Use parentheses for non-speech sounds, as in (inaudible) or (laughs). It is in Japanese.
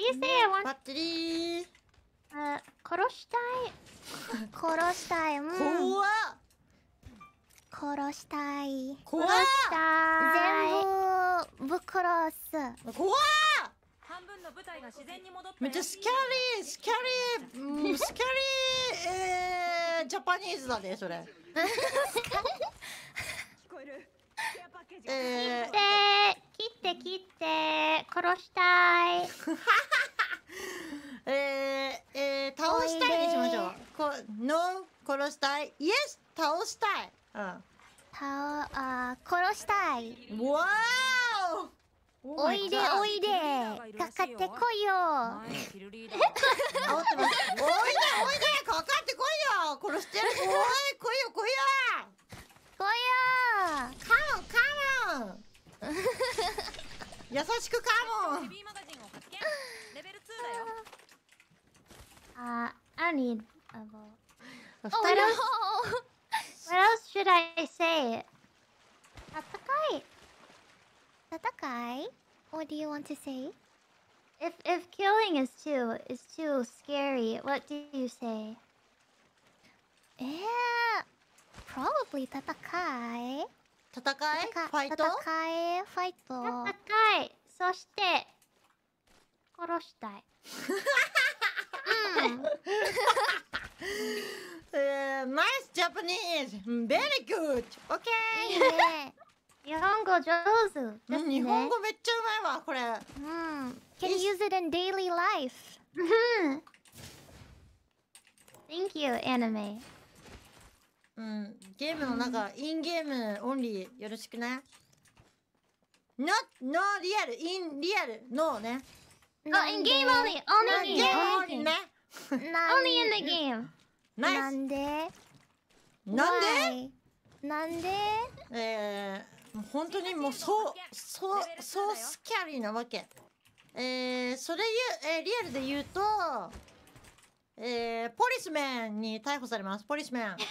do you say I want... バッリーあ、殺したい。(laughs) 殺したい。怖っ殺したい。怖っ殺したい。全部ぶっ殺す。怖っ半分のが自然に戻ってめっちゃスキャリースキャリー、(laughs) スキャリー、えー、ジャパニーズだねそれス (laughs) え切って切って殺したい (laughs) えー、えー、倒したいにしましょうこノン殺したいイエス倒したいうん倒あ殺したいわーおおいでおいでかかってこいよ (laughs) おいでおいで優しくかもあー、I What, oh, else, what else should I say? 戦い戦い What do you want to say? If if killing is too is too scary, what do you say? Yeah, probably tatakai. 戦いファイト戦いファイト戦いそして殺したいうん、uh, nice Japanese very good OK 日本語上手、ね、日本語めっちゃうまいわこれうん Can you use it in daily life? Thank you anime うんゲームの中インゲームオンリーよろしくね Not no リアル in リアル no ね No in game only only ね (laughs) Only in the game なんでなんでなんでえー、もう本当にもうそうそうそうスキャリーなわけえー、それ言う、えー、リアルで言うとえー、ポリスメンに逮捕されますポリスメン (laughs)